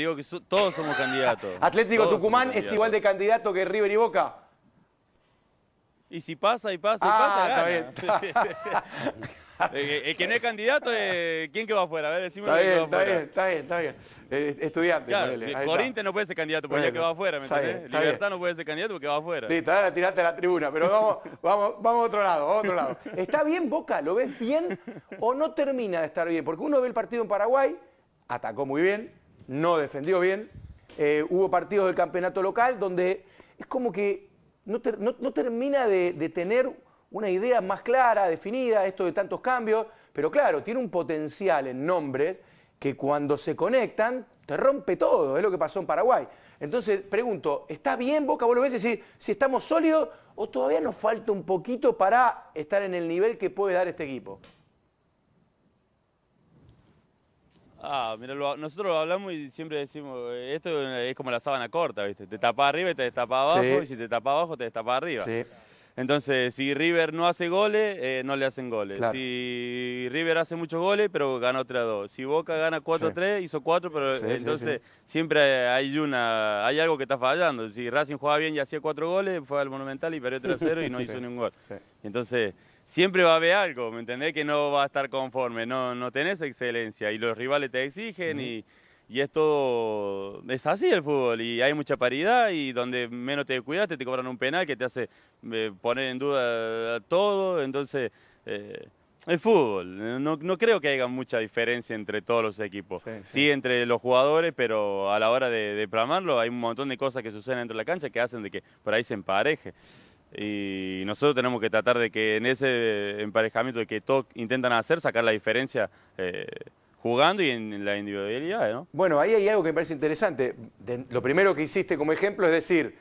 digo que todos somos candidatos. ¿Atlético Tucumán es igual de candidato que River y Boca? Y si pasa, y pasa, y ah, pasa, Está bien. el, que no es candidato, eh, ¿quién que va afuera? A ver, decime está, bien, que está bien, está bien, está bien, eh, estudiante, claro, Corinthians no puede ser candidato porque ya que va afuera, ¿me entiendes? Libertad no puede ser candidato porque va afuera. Listo, ahora tiraste a la tribuna, pero vamos, vamos, vamos otro lado, vamos a otro lado. ¿Está bien Boca? ¿Lo ves bien o no termina de estar bien? Porque uno ve el partido en Paraguay, atacó muy bien, no defendió bien. Eh, hubo partidos del campeonato local donde es como que no, termina de, tener una idea más clara, definida, esto de tantos cambios, pero claro, tiene un potencial en nombres que cuando se conectan te rompe todo, es lo que pasó en Paraguay. Entonces, pregunto, ¿está bien Boca? ¿Vos lo si estamos sólidos o todavía nos falta un poquito para estar en el nivel que puede dar este equipo? Ah, mira, nosotros lo hablamos y siempre decimos, eh, esto es como la sábana corta, ¿viste? Te tapa arriba y te destapa abajo, y si te tapa abajo, te destapa arriba. Entonces, si River no hace goles, eh, no le hacen goles. Si River hace muchos goles, pero gana otra 2. Si Boca gana 4-3, hizo 4, pero entonces siempre hay una hay algo que está fallando. Si Racing jugaba bien y hacía 4 goles, fue al Monumental y perdió 3-0 y no hizo ningún gol. Entonces, siempre va a haber algo, ¿me entendés? Que no va a estar conforme, no, no tenés excelencia y los rivales te exigen y, y, es todo, es así el fútbol y hay mucha paridad y donde menos te cuidaste te cobran un penal que te hace eh, poner en duda todo, entonces... el eh, fútbol, no, creo que haya mucha diferencia entre todos los equipos. Sí, entre los jugadores, pero a la hora de, de, programarlo hay un montón de cosas que suceden dentro de la cancha que hacen de que por ahí se empareje y nosotros tenemos que tratar de que en ese emparejamiento que todos intentan hacer, sacar la diferencia eh, jugando y en, la individualidad. ¿no? Bueno, ahí hay algo que me parece interesante. lo primero que hiciste como ejemplo es decir,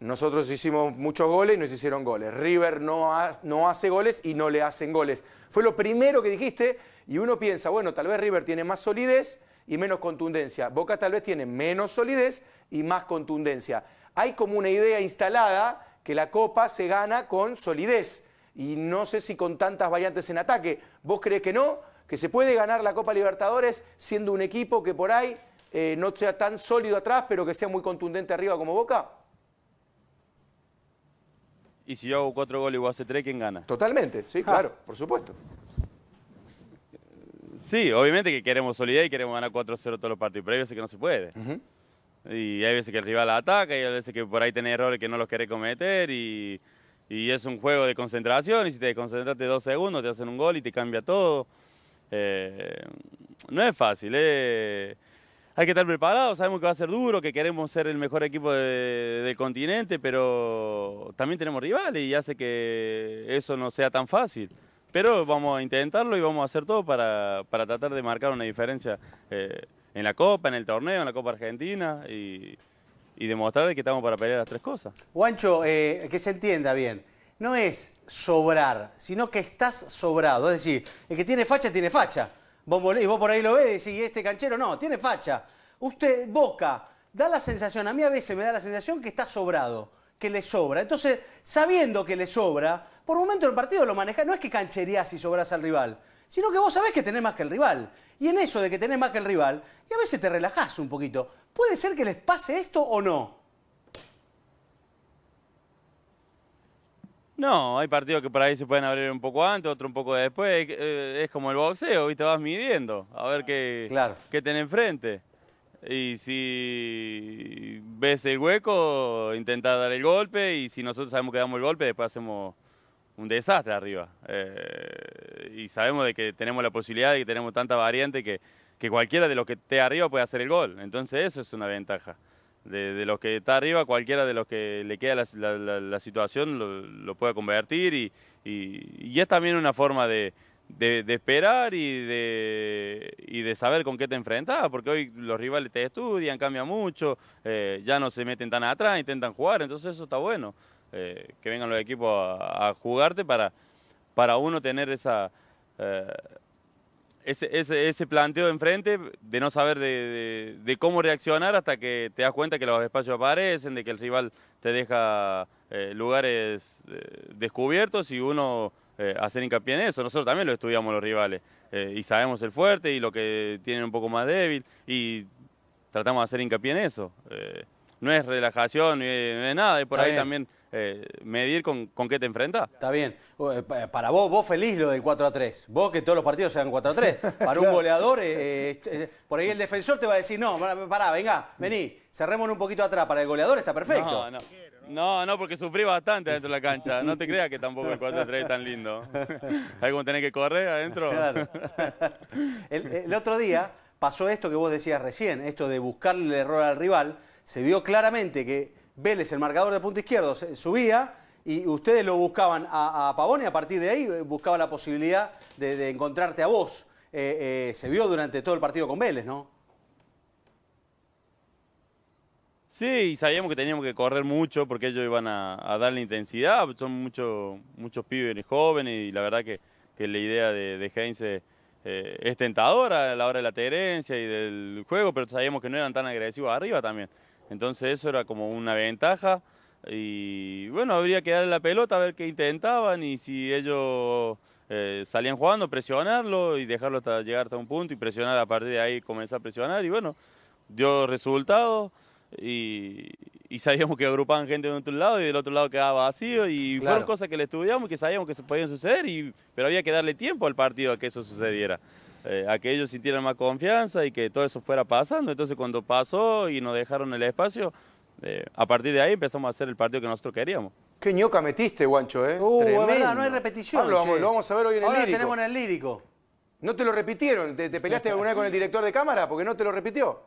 nosotros hicimos muchos goles y nos hicieron goles. River no, no hace goles y no le hacen goles. Fue lo primero que dijiste y uno piensa, bueno, tal vez River tiene más solidez y menos contundencia. Boca tal vez tiene menos solidez y más contundencia. Hay como una idea instalada que la Copa se gana con solidez y no sé si con tantas variantes en ataque. ¿Vos crees que no? ¿Que se puede ganar la Copa Libertadores siendo un equipo que por ahí eh, no sea tan sólido atrás, pero que sea muy contundente arriba como Boca? Y si yo hago cuatro goles y vos haces tres, ¿quién gana? Totalmente, sí, claro, por supuesto. Sí, obviamente que queremos solidez y queremos ganar 4-0 todos los partidos previos, y que no se puede. Y hay veces que el rival ataca y hay veces que por ahí tiene errores que no los querés cometer y, es un juego de concentración y si te concentraste dos segundos te hacen un gol y te cambia todo. Eh, no es fácil, eh. hay que estar preparado, sabemos que va a ser duro, que queremos ser el mejor equipo del continente, pero también tenemos rivales y hace que eso no sea tan fácil. Pero vamos a intentarlo y vamos a hacer todo para, tratar de marcar una diferencia. Eh, en la Copa, en el torneo, en la Copa Argentina y, y demostrar que estamos para pelear las tres cosas. Guancho, eh, que se entienda bien, no es sobrar, sino que estás sobrado. Es decir, el que tiene facha, tiene facha. Vos, vos por ahí lo ves y decís, este canchero no, tiene facha. Usted, Boca, da la sensación, a mí a veces me da la sensación que está sobrado, que le sobra. Entonces, sabiendo que le sobra, por un momento el partido lo maneja. No es que cancherías y sobras al rival, sino que vos sabés que tenés más que el rival. Y en eso de que tenés más que el rival, y a veces te relajás un poquito. ¿Puede ser que les pase esto o no? No, hay partidos que por ahí se pueden abrir un poco antes, otro un poco después. Es eh, como el boxeo, ¿viste? Vas midiendo a ver qué, qué tenés enfrente. Y si ves el hueco, intentás dar el golpe. Y si nosotros sabemos que damos el golpe, después hacemos un desastre arriba. Eh, y sabemos de que tenemos la posibilidad y que tenemos tanta variante que, cualquiera de los que esté arriba puede hacer el gol. Entonces eso es una ventaja. De, los que está arriba, cualquiera de los que le queda la, la, situación lo, puede convertir y, y, es también una forma de, esperar y de, y de, saber con qué te enfrentas, porque hoy los rivales te estudian, cambia mucho, eh, ya no se meten tan atrás, intentan jugar, entonces eso está bueno. Eh, que vengan los equipos a, jugarte para, para uno tener esa, eh, ese, planteo de enfrente, de no saber de, cómo reaccionar hasta que te das cuenta que los espacios aparecen, de que el rival te deja eh, lugares descubiertos y uno... hacer hincapié en eso. Nosotros también lo estudiamos los rivales y sabemos el fuerte y lo que tienen un poco más débil y tratamos de hacer hincapié en eso no es relajación, no es nada, y por ahí también eh, medir con, con, qué te enfrentas. Está bien. Eh, para vos, vos feliz lo del 4 a 3. Vos que todos los partidos sean 4 a 3. Para un goleador, eh, este, por ahí el defensor te va a decir, no, pará, venga, vení, cerremos un poquito atrás. Para el goleador está perfecto. No, no. porque sufrí bastante dentro de la cancha. No te creas que tampoco el 4-3 es tan lindo. Hay como tener que correr adentro. Claro. El, el otro día pasó esto que vos decías recién, esto de buscarle el error al rival se vio claramente que Vélez, el marcador de punto izquierdo, subía y ustedes lo buscaban a, Pavón y a partir de ahí eh, buscaba la posibilidad de, encontrarte a vos. Eh, eh, se vio durante todo el partido con Vélez, ¿no? Sí, sabíamos que teníamos que correr mucho porque ellos iban a, darle intensidad. Son muchos muchos pibes jóvenes y la verdad que, la idea de, Heinz es tentadora a la hora de la terencia y del juego, pero sabíamos que no eran tan agresivos arriba también. Entonces eso era como una ventaja y bueno, habría que darle la pelota a ver qué intentaban y si ellos eh, salían jugando, presionarlo y dejarlo hasta llegar hasta un punto y presionar a partir de ahí, comenzar a presionar y bueno, dio resultados y, sabíamos que agrupaban gente de un lado y del otro lado quedaba vacío y fueron cosas que le estudiamos y que sabíamos que se podían suceder, y, pero había que darle tiempo al partido a que eso sucediera. Eh, a que ellos sintieran más confianza y que todo eso fuera pasando. Entonces cuando pasó y nos dejaron el espacio, eh, a partir de ahí empezamos a hacer el partido que nosotros queríamos. Qué ñoca metiste, Guancho, ¿eh? Uh, no hay repetición. lo, vamos, a ver hoy en el lírico. tenemos en el lírico. ¿No te lo repitieron? ¿Te, peleaste alguna vez con el director de cámara porque no te lo repitió?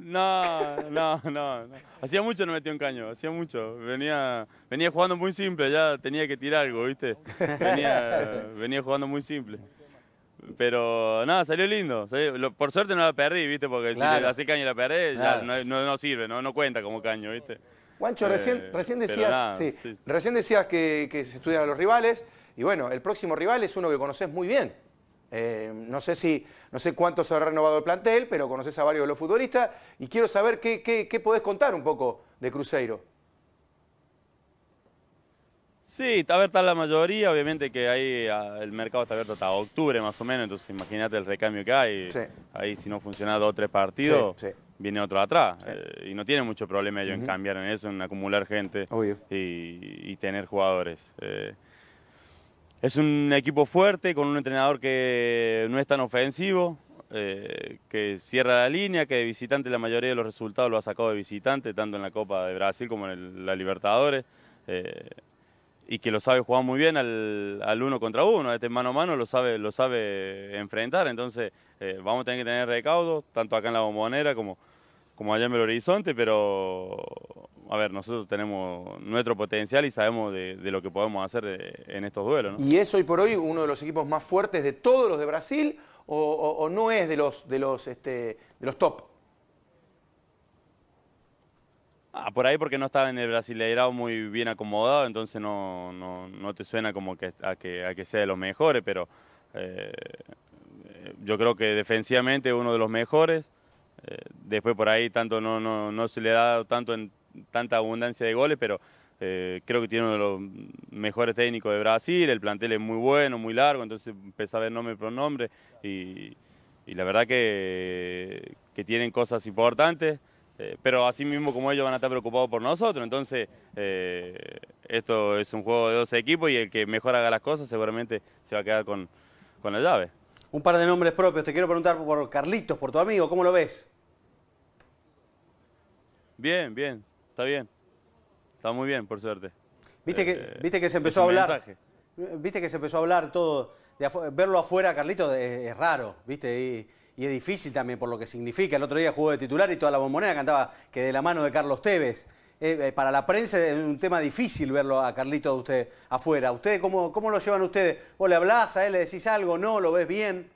No, no, no, Hacía mucho no metió un caño, hacía mucho. Venía, venía jugando muy simple, ya tenía que tirar algo, ¿viste? venía jugando muy simple. Pero nada, salió lindo. por suerte no la perdí, ¿viste? Porque si te caño y la perdés, ya no, sirve, no, no cuenta como caño, ¿viste? Guancho, recién, eh, recién, decías, recién decías que, se estudian a los rivales. Y bueno, el próximo rival es uno que conoces muy bien. Eh, no sé si, no sé cuánto se ha renovado el plantel, pero conoces a varios de los futbolistas. Y quiero saber qué, qué, qué podés contar un poco de Cruzeiro. Sí, está abierta la mayoría, obviamente que ahí ah, el mercado está abierto hasta octubre más o menos, entonces imagínate el recambio que hay. Ahí si no funciona dos o tres partidos, viene otro atrás. Eh, y no tiene mucho problema ellos en cambiar en eso, en acumular gente Y, tener jugadores. Eh, es un equipo fuerte, con un entrenador que no es tan ofensivo, eh, que cierra la línea, que de visitante la mayoría de los resultados lo ha sacado de visitante, tanto en la Copa de Brasil como en la Libertadores. Eh, y que lo sabe jugar muy bien al, uno contra uno, este mano a mano lo sabe, lo sabe enfrentar, entonces eh, vamos a tener que tener recaudos, tanto acá en la bombonera como, como allá en el horizonte, pero a ver, nosotros tenemos nuestro potencial y sabemos de, lo que podemos hacer eh, en estos duelos. ¿Y es hoy por hoy uno de los equipos más fuertes de todos los de Brasil o, no es de los, de los, este, de los top? Ah, por ahí porque no estaba en el Brasileirao muy bien acomodado, entonces no, te suena como que a, que sea de los mejores, pero eh, yo creo que defensivamente uno de los mejores. Eh, después por ahí tanto no, no, se le da tanto en tanta abundancia de goles, pero eh, creo que tiene uno de los mejores técnicos de Brasil, el plantel es muy bueno, muy largo, entonces empecé a ver nombre por nombre y, la verdad que, que tienen cosas importantes. Eh, pero así mismo como ellos van a estar preocupados por nosotros. Entonces, eh, esto es un juego de dos equipos y el que mejor haga las cosas seguramente se va a quedar con, la llave. Un par de nombres propios. Te quiero preguntar por Carlitos, por tu amigo. ¿Cómo lo ves? Bien, bien. Está bien. Está muy bien, por suerte. Viste que, eh, viste que se empezó a hablar. Viste que se empezó a hablar todo. De verlo afuera, Carlitos, es, es raro, ¿viste? Y, y es difícil también por lo que significa. El otro día jugó de titular y toda la bombonera cantaba que de la mano de Carlos Tevez. Eh, eh, para la prensa es un tema difícil verlo a Carlito de usted afuera. ¿Ustedes cómo, cómo lo llevan ustedes? ¿Vos le hablás a él, le decís algo? ¿No? ¿Lo ves bien?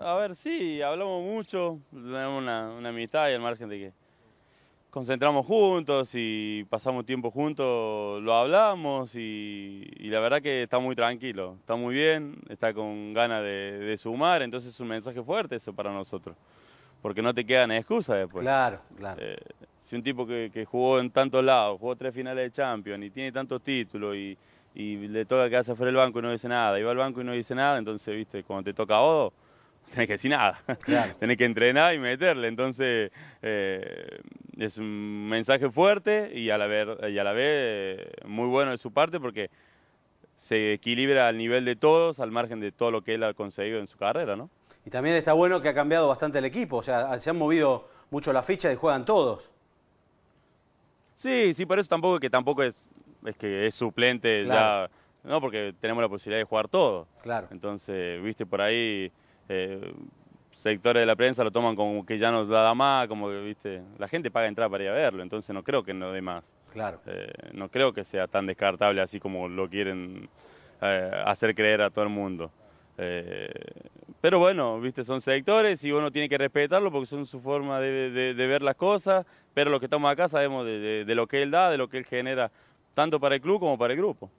A ver, sí, hablamos mucho, tenemos una, una amistad y al margen de que concentramos juntos y pasamos tiempo juntos, lo hablamos y, la verdad que está muy tranquilo, está muy bien, está con ganas de, sumar, entonces es un mensaje fuerte eso para nosotros, porque no te quedan excusas después. Claro, claro. Eh, si un tipo que, jugó en tantos lados, jugó tres finales de Champions y tiene tantos títulos y, le toca quedarse fuera del banco y no dice nada, y va al banco y no dice nada, entonces, viste, cuando te toca a vos, tenés que decir nada, tenés que entrenar y meterle, entonces... Eh, es un mensaje fuerte y a la vez, eh, muy bueno de su parte porque se equilibra al nivel de todos, al margen de todo lo que él ha conseguido en su carrera, ¿no? Y también está bueno que ha cambiado bastante el equipo, o sea, se han movido mucho las fichas y juegan todos. Sí, sí, por eso tampoco que tampoco es, es que es suplente ya, no, porque tenemos la posibilidad de jugar todos. Claro. Entonces, viste, por ahí eh, sectores de la prensa lo toman como que ya nos da más, como que, viste, la gente paga entrada para ir a verlo, entonces no creo que no dé más. Claro. Eh, no creo que sea tan descartable así como lo quieren eh, hacer creer a todo el mundo. Eh, pero bueno, viste, son sectores y uno tiene que respetarlo porque son su forma de, ver las cosas, pero los que estamos acá sabemos de, lo que él da, de lo que él genera, tanto para el club como para el grupo.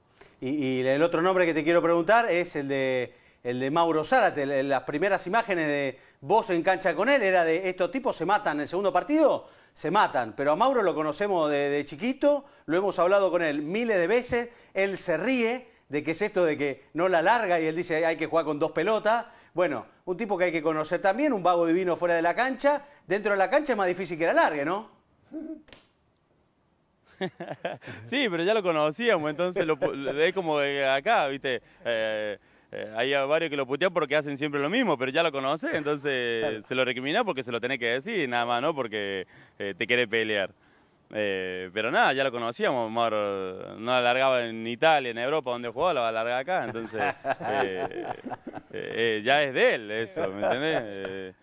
y, el otro nombre que te quiero preguntar es el de el de Mauro Zárate, las primeras imágenes de vos en cancha con él era de estos tipos se matan en el segundo partido, se matan, pero a Mauro lo conocemos de, chiquito, lo hemos hablado con él miles de veces, él se ríe de que es esto de que no la larga y él dice hay que jugar con dos pelotas. Bueno, un tipo que hay que conocer también, un vago divino fuera de la cancha, dentro de la cancha es más difícil que la largue, ¿no? sí, pero ya lo conocíamos, entonces es como de acá, ¿viste? Eh, eh, hay varios que lo putean porque hacen siempre lo mismo, pero ya lo conoces, entonces se lo recrimina porque se lo tenés que decir, nada más, ¿no? Porque eh, te quiere pelear. Eh, pero nada, ya lo conocíamos, amor no alargaba en Italia, en Europa, donde jugaba, lo va a acá, entonces ya es de él eso, ¿me entendés?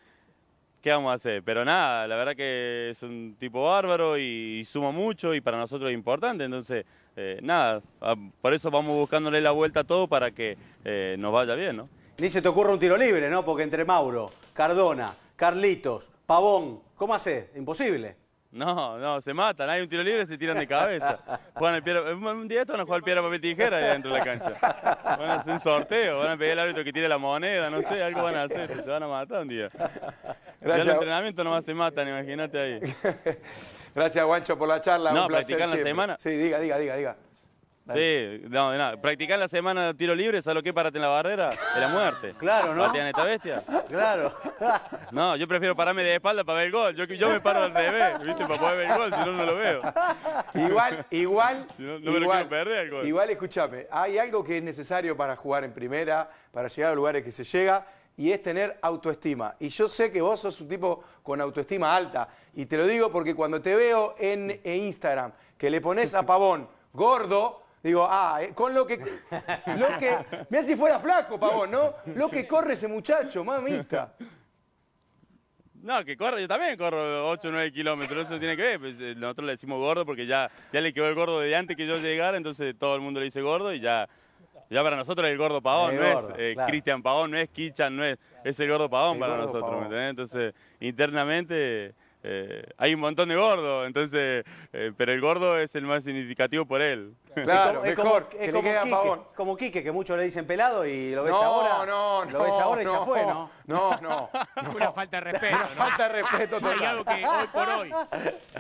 ¿qué vamos a hacer? Pero nada, la verdad que es un tipo bárbaro y, suma mucho y para nosotros es importante. Entonces, eh, nada, ah, por eso vamos buscándole la vuelta a todo para que eh, nos vaya bien, ¿no? Ni se te ocurre un tiro libre, ¿no? Porque entre Mauro, Cardona, Carlitos, Pavón, ¿cómo hace Imposible. No, no, se matan. Hay un tiro libre y se tiran de cabeza. el eh, un día esto van a jugar piedra, papel, tijera ahí dentro de la cancha. Van a hacer un sorteo, van a pedir al árbitro que tire la moneda, no sé, algo van a hacer, se van a matar un día. Gracias. Ya el entrenamiento nomás se matan, imagínate ahí. Gracias, Guancho, por la charla. No, practicar la semana. Sí, diga, diga, diga, diga. Sí, no, nada. Practicar la semana de tiro libre, ¿sabes lo que párate en la barrera? De la muerte. Claro, ¿no? ¿Patean esta bestia? Claro. No, yo prefiero pararme de espalda para ver el gol. Yo, me paro al revés, ¿viste? Para poder ver el gol, si no, no lo veo. Igual, igual. no, igual, quiero perder el gol. Igual, escúchame, hay algo que es necesario para jugar en primera, para llegar a lugares que se llega, y es tener autoestima. Y yo sé que vos sos un tipo con autoestima alta. Y te lo digo porque cuando te veo en Instagram, que le pones a Pavón gordo Digo, ah, eh, con lo que. Lo que si fuera flaco, pavón, ¿no? Lo que corre ese muchacho, mamita. No, que corre, yo también corro 8 o 9 kilómetros, eso tiene que ver. Pues, eh, nosotros le decimos gordo porque ya, ya le quedó el gordo de antes que yo llegara, entonces todo el mundo le dice gordo y ya. Ya para nosotros es el gordo Pavón, no es eh, Cristian Pavón, no es Kichan, no es. Es el gordo Pavón para nosotros, entendés? Entonces, internamente eh, hay un montón de gordos, entonces, eh, pero el gordo es el más significativo por él. Claro, es como, es como, que como, Quique, que muchos le dicen pelado y lo ves ahora. No, no, Lo ves ahora y ya fue, ¿no? No, no. Una falta de respeto. Una falta de respeto total. por hoy,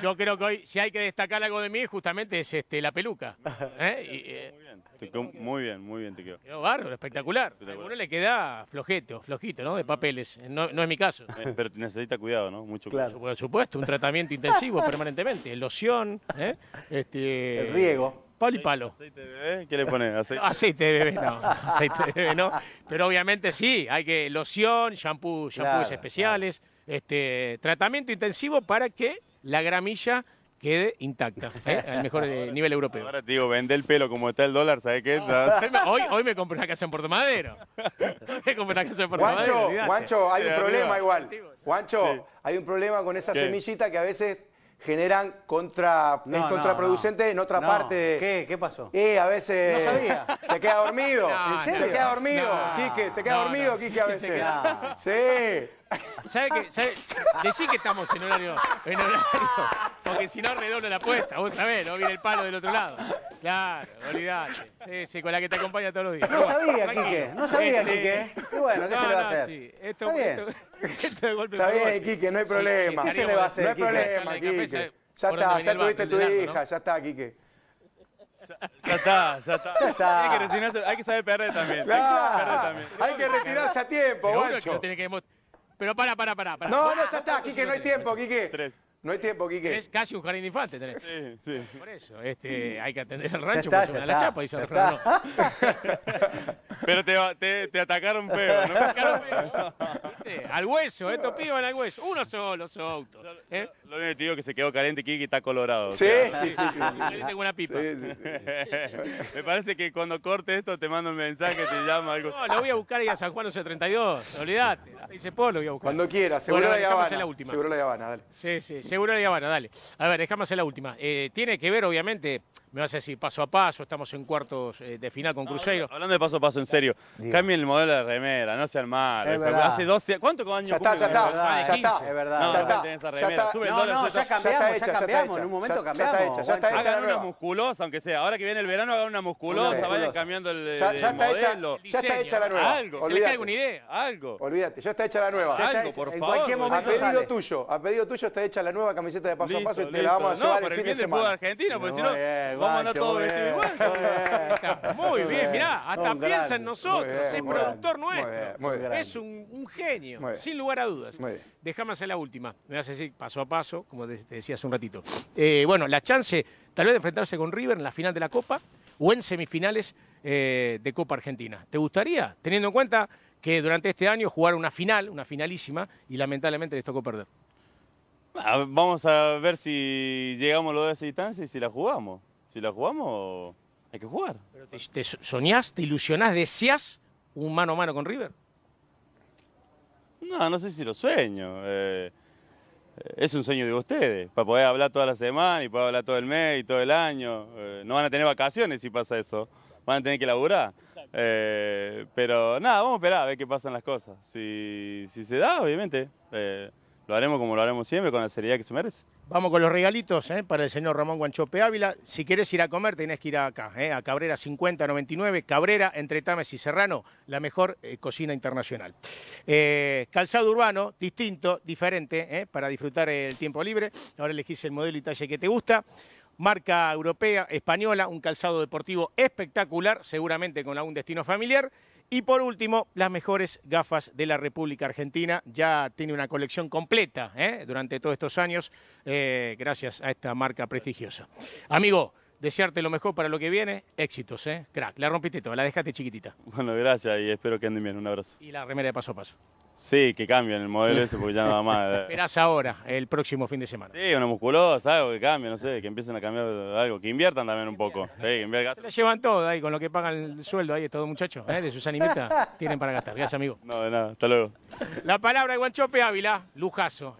yo creo que hoy, si hay que destacar algo de mí, justamente es este, la peluca. ¿eh? Eh, Muy bien muy bien, muy bien te quedó. Quedó bárbaro, espectacular. A uno le queda flojeto, flojito, ¿no? De papeles. No, es mi caso. Eh, pero necesita cuidado, ¿no? Mucho cuidado. Por supuesto, un tratamiento intensivo permanentemente. Loción, ¿eh? este... El riego. Palo y palo. ¿Aceite de bebé? ¿Qué le pones? ¿Aceite? de bebé, no. Aceite de bebé, no. Pero obviamente sí, hay que loción, champú shampoos especiales, este tratamiento intensivo para que la gramilla quede intacta, ¿eh? al mejor eh, nivel europeo. Ahora te digo, vende el pelo como está el dólar, ¿sabes qué? hoy, hoy me compré una casa en Puerto Madero. me compré una casa en Puerto Guancho, hay un problema igual. Guancho, hay un problema con esa semillita que a veces generan contra, contraproducente en otra parte. ¿Qué? ¿Qué pasó? a veces. No sabía. Se queda dormido. ¿En serio? Se queda dormido, Quique. Se queda dormido, Quique, a veces. Sí. ¿Sabe que, sabe? Decí que estamos en horario, en horario, porque si no redoblo la apuesta, vos sabés, no viene el palo del otro lado. Claro, olvidate. Sí, sí, con la que te acompaña todos los días. No sabía, Quique, no sabía, Quique. Este, y bueno, ¿qué se le va a hacer? esto, Está bien, golpe Está bien, Quique, no hay problema. ¿Qué se le va a hacer, No hay problema, Quique. ya está, ya tuviste tu hija, ya está, Quique. Ya está, ya está. está. Hay, que hay que saber perder también. Claro. Hay que, también. Hay que retirarse a tiempo, Guacho. Pero para, para, para. para. No, no, ya está, Quique, no hay tiempo, Quique. Tres. No hay tiempo, Quique. Es casi un jardín de tenés. Sí, sí. Por eso, este, hay que atender el rancho, está, porque se la chapa, dice el Pero te, te, atacaron feo, ¿no? Te atacaron feo. Este, al hueso, estos pibos al hueso. Uno solo, su auto. ¿eh? Lo único que digo que se quedó caliente Kiki está colorado. Sí, sí, sí. Yo tengo una pipa. Sí, Me parece que cuando corte esto te mando un mensaje, te llama algo. No, lo voy a buscar ahí a San Juan 32, olvidate. Dice Polo, lo voy a buscar. Cuando quieras, seguro la Habana. Seguro la Habana, dale. Sí, sí, sí. Seguro le dale. A ver, déjame hacer la última. Eh, tiene que ver, obviamente, me vas a decir paso a paso, estamos en cuartos eh, de final con Cruzeiro. Hablando de paso a paso, en serio, Digo. cambien el modelo de remera, no sean malos. Hace ¿Cuánto con años? Ya está, ya está, ya está, es verdad. No, ya está, esa remera. no, ya cambiamos, ya, cambiamos, en un momento cambiamos. Ya está hecha, ya está hecha Hagan una musculosa, aunque sea. Ahora que viene el verano, hagan una musculosa, vayan cambiando el, modelo. ya está hecha la nueva. Algo, alguna idea, algo. Olvídate, ya está hecha la nueva. Algo, por favor. En cualquier momento pedido tuyo, a pedido tuyo está hecha la nueva la camiseta de paso a paso y te la vamos a llevar no, el fin de semana. argentino, porque si no, vamos a andar todos vestidos igual. Muy bien, mirá, hasta piensa en nosotros, es productor nuestro. Es un genio, sin lugar a dudas. Déjame hacer la última, me vas a decir paso a paso, como te decía hace un ratito. Eh, bueno, la chance tal vez de enfrentarse con River en la final de la Copa o en semifinales eh, de Copa Argentina. ¿Te gustaría, teniendo en cuenta que durante este año jugaron una final, una finalísima, y lamentablemente les tocó perder? Vamos a ver si llegamos a esa distancia y si la jugamos. Si la jugamos, hay que jugar. Pero te, soñás, te ilusionás, deseas un mano a mano con River? No, no sé si lo sueño. Eh, es un sueño de ustedes, para poder hablar toda la semana y poder hablar todo el mes y todo el año. Eh, no van a tener vacaciones si pasa eso, van a tener que laburar. Eh, pero nada, vamos a esperar a ver qué pasan las cosas. Si, si se da, obviamente lo haremos como lo haremos siempre, con la seriedad que se merece. Vamos con los regalitos ¿eh? para el señor Ramón Guanchope Ávila. Si quieres ir a comer, tenés que ir acá, ¿eh? a Cabrera 5099, Cabrera, entre Tames y Serrano, la mejor eh, cocina internacional. calzado urbano, distinto, diferente, para disfrutar el tiempo libre. Ahora elegís el modelo y talle que te gusta marca europea, española, un calzado deportivo espectacular, seguramente con algún destino familiar. Y por último, las mejores gafas de la República Argentina. Ya tiene una colección completa ¿eh? durante todos estos años, eh, gracias a esta marca prestigiosa. Amigo, desearte lo mejor para lo que viene. Éxitos, ¿eh? Crack, la rompiste todo, la dejaste chiquitita. Bueno, gracias y espero que anden bien. Un abrazo. Y la remera de paso a paso. Sí, que cambien el modelo ese porque ya nada más. Eh. Esperás ahora, el próximo fin de semana. Sí, una musculosa, algo que cambie, no sé, que empiecen a cambiar algo, que inviertan también un poco. Sí, que inviertan. Se lo llevan todo ahí, con lo que pagan el sueldo ahí, todo, muchachos, ¿eh? de sus animitas, tienen para gastar. Gracias, amigo. No, de nada, hasta luego. La palabra de Guanchope Ávila, lujazo.